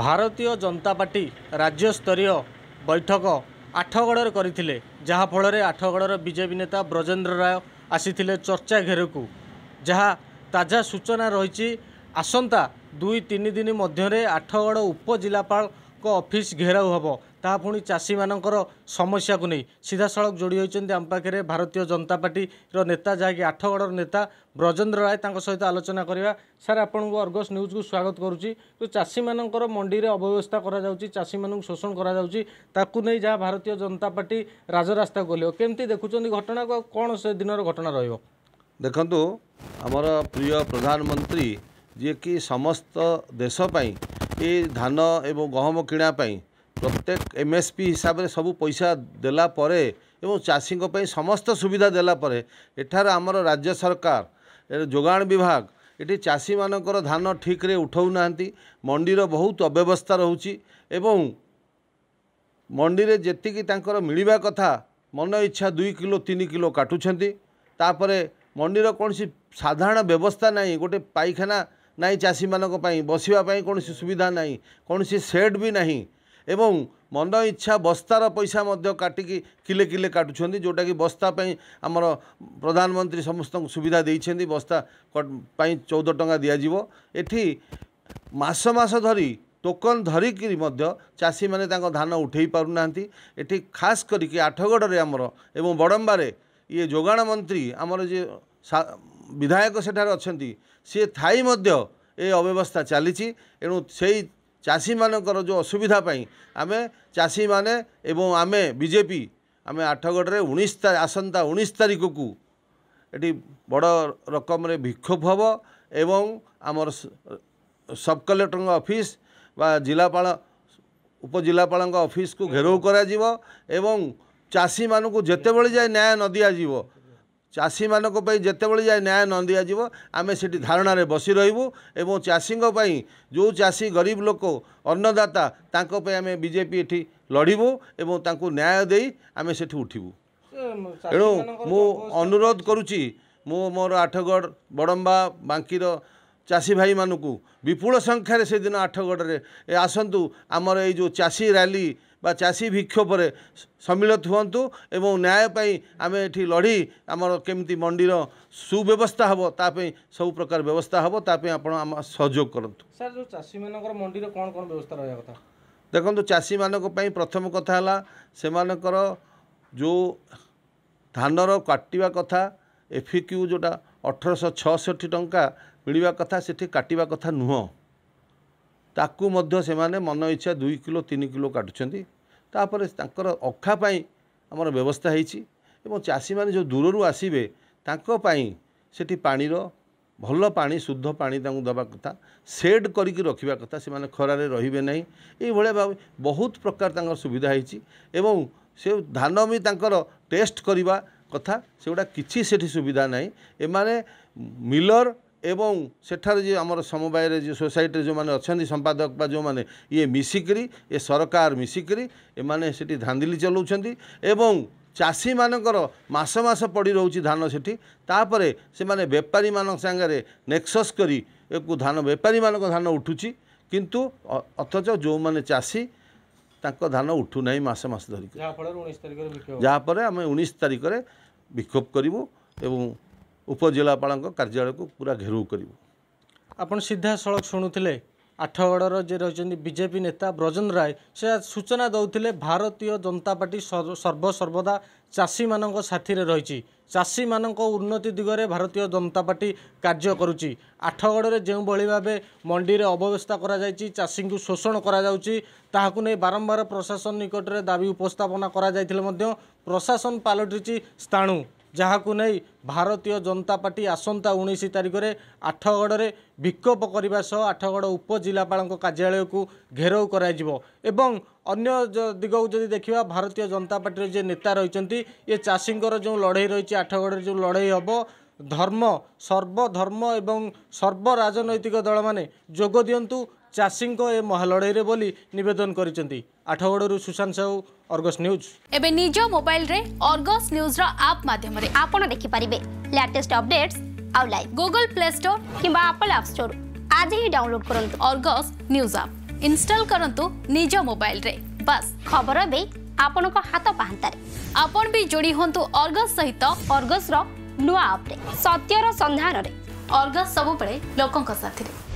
ଭାରତୀୟ ଜନତା ପାର୍ଟି ରାଜ୍ୟସ୍ତରୀୟ ବୈଠକ ଆଠଗଡ଼ରେ କରିଥିଲେ ଯାହାଫଳରେ ଆଠଗଡ଼ର ବିଜେପି ନେତା ବ୍ରଜେନ୍ଦ୍ର ରାୟ ଆସିଥିଲେ ଚର୍ଚ୍ଚା ଘେରକୁ ଯାହା ତାଜା ସୂଚନା ରହିଛି ଆସନ୍ତା ଦୁଇ ତିନି ଦିନ ମଧ୍ୟରେ ଆଠଗଡ଼ ଉପଜିଲ୍ଲାପାଳଙ୍କ ଅଫିସ୍ ଘେରାଉ ହେବ ତାହା ପୁଣି ଚାଷୀମାନଙ୍କର ସମସ୍ୟାକୁ ନେଇ ସିଧାସଳଖ ଯୋଡ଼ି ହୋଇଛନ୍ତି ଆମ ପାଖରେ ଭାରତୀୟ ଜନତା ପାର୍ଟିର ନେତା ଯାହାକି ଆଠଗଡ଼ର ନେତା ବ୍ରଜେନ୍ଦ୍ର ରାୟ ତାଙ୍କ ସହିତ ଆଲୋଚନା କରିବା ସାର୍ ଆପଣଙ୍କୁ ଅର୍ଗସ୍ ନ୍ୟୁଜ୍କୁ ସ୍ୱାଗତ କରୁଛି ଚାଷୀମାନଙ୍କର ମଣ୍ଡିରେ ଅବ୍ୟବସ୍ଥା କରାଯାଉଛି ଚାଷୀମାନଙ୍କୁ ଶୋଷଣ କରାଯାଉଛି ତାକୁ ନେଇ ଯାହା ଭାରତୀୟ ଜନତା ପାର୍ଟି ରାଜରାସ୍ତାକୁ ଗଲିବ କେମିତି ଦେଖୁଛନ୍ତି ଘଟଣାକୁ ଆଉ କ'ଣ ସେ ଦିନର ଘଟଣା ରହିବ ଦେଖନ୍ତୁ ଆମର ପ୍ରିୟ ପ୍ରଧାନମନ୍ତ୍ରୀ ଯିଏକି ସମସ୍ତ ଦେଶ ପାଇଁ ଏ ଧାନ ଏବଂ ଗହମ କିଣା ପାଇଁ প্রত্যেক এমএসপি হিসাবে সবু পয়সা দেলা পরে এবং চাষীঙ্ সমস্ত সুবিধা দেলা পরে এঠার আমার রাজ্য সরকার যোগাণ বিভাগ এটি চাষীমানଙ୍କର ଧାନ ଠିକ୍ରେ ଉଠାଉନାହାନ୍ତି ମଣ୍ଡିର ବହୁତ ଅବ୍ୟବସ୍ଥା ରହୁଛି ଏବଂ ମଣ୍ଡିରେ ଯେତିକି ତାଙ୍କର ମିଳିବା କଥା ମନ ଇଚ୍ଛା ଦୁଇ କିଲୋ ତିନି କିଲୋ କାଟୁଛନ୍ତି ତାପରେ ମଣ୍ଡିର କୌଣସି ସାଧାରଣ ବ୍ୟବସ୍ଥା ନାହିଁ ଗୋଟେ ପାଇଖାନା ନାହିଁ ଚାଷୀମାନଙ୍କ ପାଇଁ ବସିବା ପାଇଁ କୌଣସି ସୁବିଧା ନାହିଁ କୌଣସି ସେଡ଼୍ ବି ନାହିଁ ଏବଂ ମନ ଇଚ୍ଛା ବସ୍ତାର ପଇସା ମଧ୍ୟ କାଟିକି କିଲେ କିଲେ କାଟୁଛନ୍ତି ଯେଉଁଟାକି ବସ୍ତା ପାଇଁ ଆମର ପ୍ରଧାନମନ୍ତ୍ରୀ ସମସ୍ତଙ୍କୁ ସୁବିଧା ଦେଇଛନ୍ତି ବସ୍ତା ପାଇଁ ଚଉଦ ଟଙ୍କା ଦିଆଯିବ ଏଠି ମାସ ମାସ ଧରି ଟୋକନ ଧରିକିରି ମଧ୍ୟ ଚାଷୀମାନେ ତାଙ୍କ ଧାନ ଉଠାଇ ପାରୁନାହାନ୍ତି ଏଠି ଖାସ୍ କରିକି ଆଠଗଡ଼ରେ ଆମର ଏବଂ ବଡ଼ମ୍ବାରେ ଇଏ ଯୋଗାଣ ମନ୍ତ୍ରୀ ଆମର ଯିଏ ବିଧାୟକ ସେଠାରେ ଅଛନ୍ତି ସିଏ ଥାଇ ମଧ୍ୟ ଏ ଅବ୍ୟବସ୍ଥା ଚାଲିଛି ଏଣୁ ସେଇ ଚାଷୀମାନଙ୍କର ଯେଉଁ ଅସୁବିଧା ପାଇଁ ଆମେ ଚାଷୀମାନେ ଏବଂ ଆମେ ବିଜେପି ଆମେ ଆଠଗଡ଼ରେ ଉଣେଇଶ ଆସନ୍ତା ଉଣେଇଶ ତାରିଖକୁ ଏଠି ବଡ଼ ରକମରେ ବିକ୍ଷୋଭ ହେବ ଏବଂ ଆମର ସବ୍ କଲେକ୍ଟରଙ୍କ ଅଫିସ୍ ବା ଜିଲ୍ଲାପାଳ ଉପଜିଲ୍ଲାପାଳଙ୍କ ଅଫିସ୍କୁ ଘେରାଉ କରାଯିବ ଏବଂ ଚାଷୀମାନଙ୍କୁ ଯେତେବେଳେ ଯାଏ ନ୍ୟାୟ ନ ଦିଆଯିବ ଚାଷୀମାନଙ୍କ ପାଇଁ ଯେତେବେଳେ ଯାଏ ନ୍ୟାୟ ନ ଦିଆଯିବ ଆମେ ସେଠି ଧାରଣାରେ ବସି ରହିବୁ ଏବଂ ଚାଷୀଙ୍କ ପାଇଁ ଯେଉଁ ଚାଷୀ ଗରିବ ଲୋକ ଅନ୍ନଦାତା ତାଙ୍କ ପାଇଁ ଆମେ ବିଜେପି ଏଠି ଲଢ଼ିବୁ ଏବଂ ତାଙ୍କୁ ନ୍ୟାୟ ଦେଇ ଆମେ ସେଠି ଉଠିବୁ ତେଣୁ ମୁଁ ଅନୁରୋଧ କରୁଛି ମୁଁ ମୋର ଆଠଗଡ଼ ବଡ଼ମ୍ବା ବାଙ୍କିର ଚାଷୀ ଭାଇମାନଙ୍କୁ ବିପୁଳ ସଂଖ୍ୟାରେ ସେଦିନ ଆଠଗଡ଼ରେ ଆସନ୍ତୁ ଆମର ଏଇ ଯେଉଁ ଚାଷୀ ରାଲି ବା ଚାଷୀ ବିକ୍ଷୋଭରେ ସମ୍ମିଳିତ ହୁଅନ୍ତୁ ଏବଂ ନ୍ୟାୟ ପାଇଁ ଆମେ ଏଠି ଲଢ଼ି ଆମର କେମିତି ମଣ୍ଡିର ସୁବ୍ୟବସ୍ଥା ହେବ ତା ପାଇଁ ସବୁ ପ୍ରକାର ବ୍ୟବସ୍ଥା ହେବ ତା ପାଇଁ ଆପଣ ଆମ ସହଯୋଗ କରନ୍ତୁ ସାର୍ ଯେଉଁ ଚାଷୀମାନଙ୍କର ମଣ୍ଡିର କ'ଣ କ'ଣ ବ୍ୟବସ୍ଥା ରହିବା କଥା ଦେଖନ୍ତୁ ଚାଷୀମାନଙ୍କ ପାଇଁ ପ୍ରଥମ କଥା ହେଲା ସେମାନଙ୍କର ଯେଉଁ ଧାନର କାଟିବା କଥା ଏଫିକ୍ୟୁ ଯେଉଁଟା ଅଠରଶହ ଛଅଷଠି ଟଙ୍କା ମିଳିବା କଥା ସେଠି କାଟିବା କଥା ନୁହଁ ତାକୁ ମଧ୍ୟ ସେମାନେ ମନ ଇଚ୍ଛା ଦୁଇ କିଲୋ ତିନି କିଲୋ କାଟୁଛନ୍ତି ତାପରେ ତାଙ୍କର ଅଖା ପାଇଁ ଆମର ବ୍ୟବସ୍ଥା ହେଇଛି ଏବଂ ଚାଷୀମାନେ ଯେଉଁ ଦୂରରୁ ଆସିବେ ତାଙ୍କ ପାଇଁ ସେଠି ପାଣିର ଭଲ ପାଣି ଶୁଦ୍ଧ ପାଣି ତାଙ୍କୁ ଦେବା କଥା ସେଡ୍ କରିକି ରଖିବା କଥା ସେମାନେ ଖରାରେ ରହିବେ ନାହିଁ ଏଇଭଳିଆ ଭାବେ ବହୁତ ପ୍ରକାର ତାଙ୍କର ସୁବିଧା ହେଇଛି ଏବଂ ସେ ଧାନ ବି ତାଙ୍କର ଟେଷ୍ଟ କରିବା କଥା ସେଗୁଡ଼ା କିଛି ସେଠି ସୁବିଧା ନାହିଁ ଏମାନେ ମିଲର୍ ଏବଂ ସେଠାରେ ଯେ ଆମର ସମବାୟରେ ଯେଉଁ ସୋସାଇଟିରେ ଯେଉଁମାନେ ଅଛନ୍ତି ସମ୍ପାଦକ ବା ଯେଉଁମାନେ ଇଏ ମିଶିକରି ଏ ସରକାର ମିଶିକରି ଏମାନେ ସେଠି ଧାନ୍ଦିଲି ଚଲାଉଛନ୍ତି ଏବଂ ଚାଷୀମାନଙ୍କର ମାସ ମାସ ପଡ଼ି ରହୁଛି ଧାନ ସେଠି ତାପରେ ସେମାନେ ବେପାରୀମାନଙ୍କ ସାଙ୍ଗରେ ନେକ୍ସସ୍ କରି ଏକୁ ଧାନ ବେପାରୀମାନଙ୍କ ଧାନ ଉଠୁଛି କିନ୍ତୁ ଅଥଚ ଯେଉଁମାନେ ଚାଷୀ ତାଙ୍କ ଧାନ ଉଠୁନାହିଁ ମାସ ମାସ ଧରିକି ଯାହାଫଳରେ ଉଣେଇଶ ତାରିଖରେ ଯାହାଫଳରେ ଆମେ ଉଣେଇଶ ତାରିଖରେ ବିକ୍ଷୋଭ କରିବୁ ଏବଂ ଉପଜିଲ୍ଲାପାଳଙ୍କ କାର୍ଯ୍ୟାଳୟକୁ ପୁରା ଘେରଉ କରିବୁ ଆପଣ ସିଧାସଳଖ ଶୁଣୁଥିଲେ ଆଠଗଡ଼ର ଯିଏ ରହିଛନ୍ତି ବିଜେପି ନେତା ବ୍ରଜନ ରାୟ ସେ ସୂଚନା ଦେଉଥିଲେ ଭାରତୀୟ ଜନତା ପାର୍ଟି ସର୍ବସର୍ବଦା ଚାଷୀମାନଙ୍କ ସାଥିରେ ରହିଛି ଚାଷୀମାନଙ୍କ ଉନ୍ନତି ଦିଗରେ ଭାରତୀୟ ଜନତା ପାର୍ଟି କାର୍ଯ୍ୟ କରୁଛି ଆଠଗଡ଼ରେ ଯେଉଁଭଳି ଭାବେ ମଣ୍ଡିରେ ଅବ୍ୟବସ୍ଥା କରାଯାଇଛି ଚାଷୀଙ୍କୁ ଶୋଷଣ କରାଯାଉଛି ତାହାକୁ ନେଇ ବାରମ୍ବାର ପ୍ରଶାସନ ନିକଟରେ ଦାବି ଉପସ୍ଥାପନା କରାଯାଇଥିଲେ ମଧ୍ୟ ପ୍ରଶାସନ ପାଲଟିଛି ସ୍ଥାଣୁ ଯାହାକୁ ନେଇ ଭାରତୀୟ ଜନତା ପାର୍ଟି ଆସନ୍ତା ଉଣେଇଶ ତାରିଖରେ ଆଠଗଡ଼ରେ ବିକୋପ କରିବା ସହ ଆଠଗଡ଼ ଉପଜିଲ୍ଲାପାଳଙ୍କ କାର୍ଯ୍ୟାଳୟକୁ ଘେରାଉ କରାଯିବ ଏବଂ ଅନ୍ୟ ଦିଗକୁ ଯଦି ଦେଖିବା ଭାରତୀୟ ଜନତା ପାର୍ଟିର ଯିଏ ନେତା ରହିଛନ୍ତି ଏ ଚାଷୀଙ୍କର ଯେଉଁ ଲଢ଼େଇ ରହିଛି ଆଠଗଡ଼ରେ ଯେଉଁ ଲଢ଼େଇ ହେବ ଧର୍ମ ସର୍ବଧର୍ମ ଏବଂ ସର୍ବରାଜନୈତିକ ଦଳମାନେ ଯୋଗ ଦିଅନ୍ତୁ ଚାଷୀଙ୍କ ଏ ମହାଲଢ଼େଇରେ ବୋଲି ନିବେଦନ କରିଛନ୍ତି ଆଠଗଡ଼ରୁ ସୁଶାନ୍ତ ସାହୁ ଅର୍ଗସ୍ ନ୍ୟୁଜ୍ ଏବେ ନିଜ ମୋବାଇଲରେ ଅର୍ଗସ୍ ନ୍ୟୁଜ୍ର ଆପ୍ ମାଧ୍ୟମରେ ଆପଣ ଦେଖିପାରିବେ ଲାଟେଷ୍ଟ ଅପଡେଟ୍ସ ଆଉ ଲାଇଭ୍ ଗୁଗଲ ପ୍ଲେ ଷ୍ଟୋର୍ କିମ୍ବା ଆପଲ୍ ଆପ୍ ଷ୍ଟୋର୍ ଆଜି ହିଁ ଡାଉନଲୋଡ୍ କରନ୍ତୁ ଅର୍ଗସ୍ ନ୍ୟୁଜ୍ ଆପ୍ ଇନଷ୍ଟଲ୍ କରନ୍ତୁ ନିଜ ମୋବାଇଲରେ ବାସ୍ ଖବର ବି ଆପଣଙ୍କ ହାତ ପାହାନ୍ତାରେ ଆପଣ ବି ଯୋଡ଼ି ହୁଅନ୍ତୁ ଅର୍ଗସ୍ ସହିତ ଅର୍ଗସ୍ର ନୂଆ ଆପ୍ରେ ସତ୍ୟର ସନ୍ଧାନରେ ଅର୍ଗସ୍ ସବୁବେଳେ ଲୋକଙ୍କ ସାଥିରେ